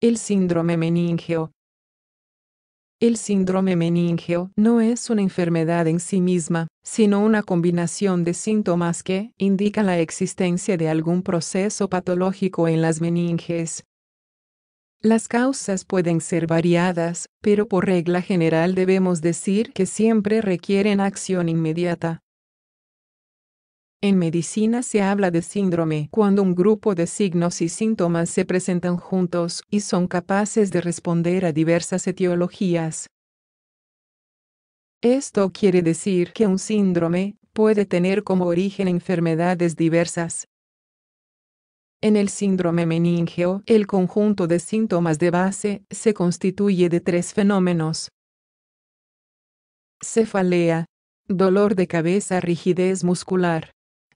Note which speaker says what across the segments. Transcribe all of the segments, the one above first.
Speaker 1: El síndrome meningio El síndrome meningio no es una enfermedad en sí misma, sino una combinación de síntomas que indican la existencia de algún proceso patológico en las meninges. Las causas pueden ser variadas, pero por regla general debemos decir que siempre requieren acción inmediata. En medicina se habla de síndrome cuando un grupo de signos y síntomas se presentan juntos y son capaces de responder a diversas etiologías. Esto quiere decir que un síndrome puede tener como origen enfermedades diversas, en el síndrome meningeo, el conjunto de síntomas de base se constituye de tres fenómenos. Cefalea. Dolor de cabeza, rigidez muscular.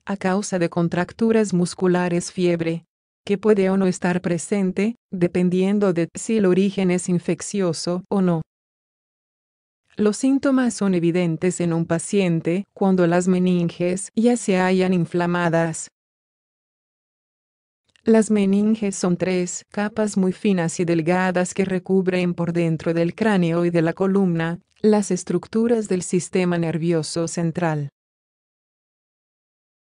Speaker 1: A causa de contracturas musculares, fiebre, que puede o no estar presente, dependiendo de si el origen es infeccioso o no. Los síntomas son evidentes en un paciente cuando las meninges ya se hayan inflamadas, las meninges son tres capas muy finas y delgadas que recubren por dentro del cráneo y de la columna las estructuras del sistema nervioso central.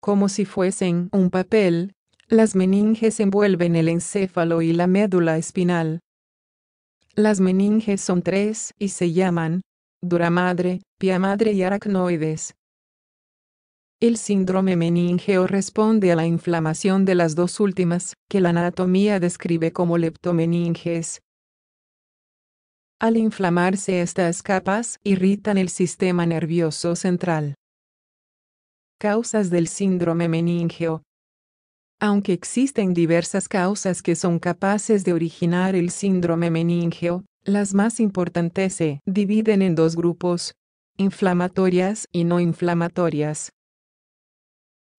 Speaker 1: Como si fuesen un papel, las meninges envuelven el encéfalo y la médula espinal. Las meninges son tres y se llaman duramadre, piamadre y aracnoides, el síndrome meningeo responde a la inflamación de las dos últimas, que la anatomía describe como leptomeninges. Al inflamarse estas capas, irritan el sistema nervioso central. Causas del síndrome meningeo. Aunque existen diversas causas que son capaces de originar el síndrome meningeo, las más importantes se dividen en dos grupos, inflamatorias y no inflamatorias.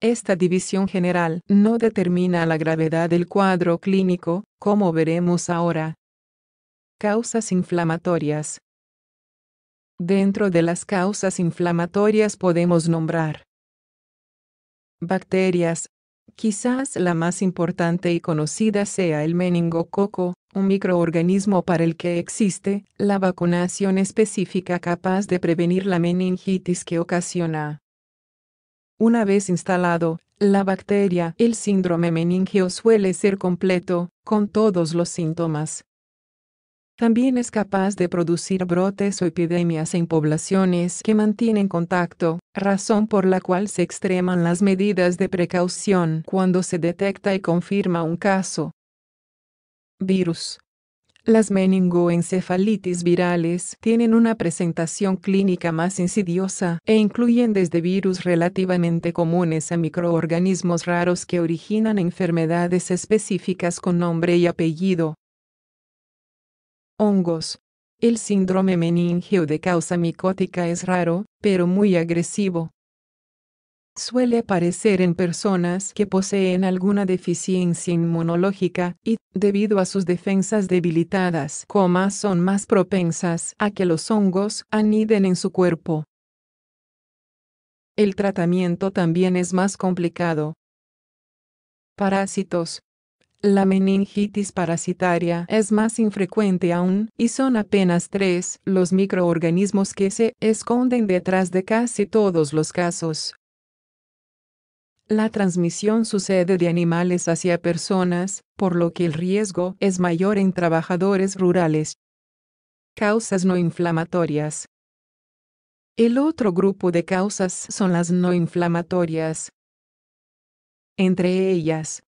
Speaker 1: Esta división general no determina la gravedad del cuadro clínico, como veremos ahora. Causas inflamatorias. Dentro de las causas inflamatorias podemos nombrar bacterias. Quizás la más importante y conocida sea el meningococo, un microorganismo para el que existe la vacunación específica capaz de prevenir la meningitis que ocasiona una vez instalado, la bacteria, el síndrome meningio suele ser completo, con todos los síntomas. También es capaz de producir brotes o epidemias en poblaciones que mantienen contacto, razón por la cual se extreman las medidas de precaución cuando se detecta y confirma un caso. Virus. Las meningoencefalitis virales tienen una presentación clínica más insidiosa e incluyen desde virus relativamente comunes a microorganismos raros que originan enfermedades específicas con nombre y apellido. Hongos. El síndrome meningeo de causa micótica es raro, pero muy agresivo suele aparecer en personas que poseen alguna deficiencia inmunológica y, debido a sus defensas debilitadas, comas, son más propensas a que los hongos aniden en su cuerpo. El tratamiento también es más complicado. Parásitos, la meningitis parasitaria es más infrecuente aún, y son apenas tres los microorganismos que se esconden detrás de casi todos los casos. La transmisión sucede de animales hacia personas, por lo que el riesgo es mayor en trabajadores rurales. Causas no inflamatorias. El otro grupo de causas son las no inflamatorias. Entre ellas,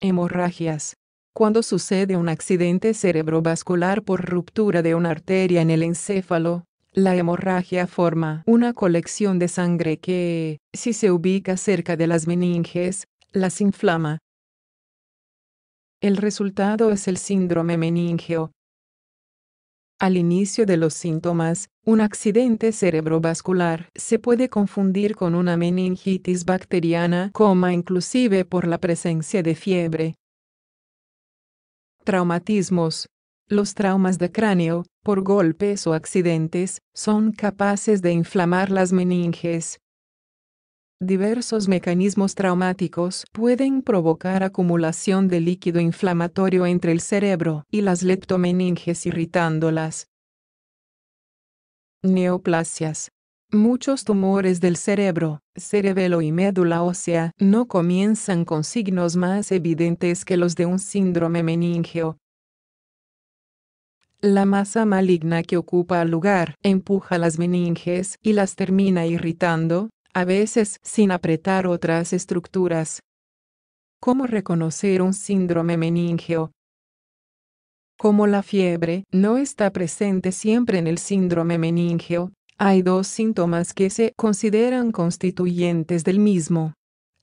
Speaker 1: hemorragias. Cuando sucede un accidente cerebrovascular por ruptura de una arteria en el encéfalo, la hemorragia forma una colección de sangre que, si se ubica cerca de las meninges, las inflama. El resultado es el síndrome meningeo. Al inicio de los síntomas, un accidente cerebrovascular se puede confundir con una meningitis bacteriana, coma inclusive por la presencia de fiebre. Traumatismos, los traumas de cráneo, por golpes o accidentes, son capaces de inflamar las meninges. Diversos mecanismos traumáticos pueden provocar acumulación de líquido inflamatorio entre el cerebro y las leptomeninges irritándolas. Neoplasias. Muchos tumores del cerebro, cerebelo y médula ósea no comienzan con signos más evidentes que los de un síndrome meningeo, la masa maligna que ocupa el lugar empuja las meninges y las termina irritando, a veces sin apretar otras estructuras. ¿Cómo reconocer un síndrome meningeo? Como la fiebre no está presente siempre en el síndrome meningeo, hay dos síntomas que se consideran constituyentes del mismo.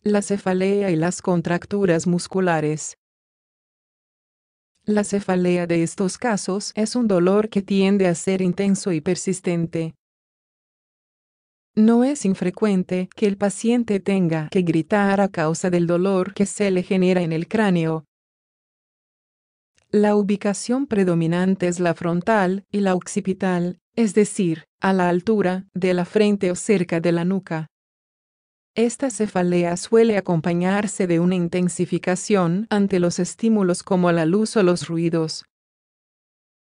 Speaker 1: La cefalea y las contracturas musculares. La cefalea de estos casos es un dolor que tiende a ser intenso y persistente. No es infrecuente que el paciente tenga que gritar a causa del dolor que se le genera en el cráneo, la ubicación predominante es la frontal y la occipital, es decir, a la altura de la frente o cerca de la nuca. Esta cefalea suele acompañarse de una intensificación ante los estímulos como la luz o los ruidos.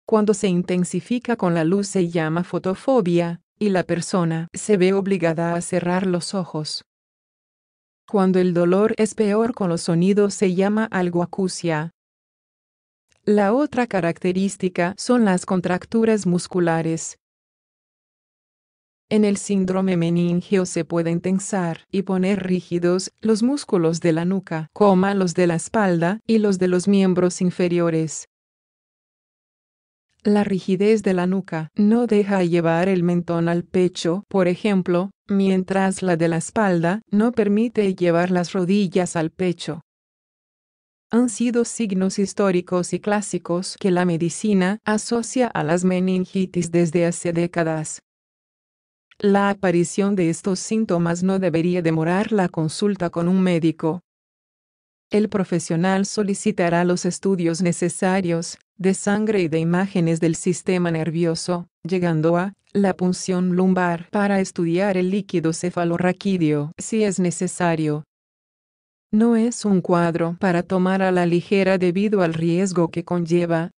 Speaker 1: Cuando se intensifica con la luz se llama fotofobia, y la persona se ve obligada a cerrar los ojos. Cuando el dolor es peor con los sonidos se llama algoacusia. La otra característica son las contracturas musculares, en el síndrome meningio se pueden tensar y poner rígidos los músculos de la nuca, coma los de la espalda y los de los miembros inferiores. La rigidez de la nuca no deja llevar el mentón al pecho, por ejemplo, mientras la de la espalda no permite llevar las rodillas al pecho. Han sido signos históricos y clásicos que la medicina asocia a las meningitis desde hace décadas. La aparición de estos síntomas no debería demorar la consulta con un médico. El profesional solicitará los estudios necesarios, de sangre y de imágenes del sistema nervioso, llegando a la punción lumbar para estudiar el líquido cefalorraquídeo si es necesario. No es un cuadro para tomar a la ligera debido al riesgo que conlleva,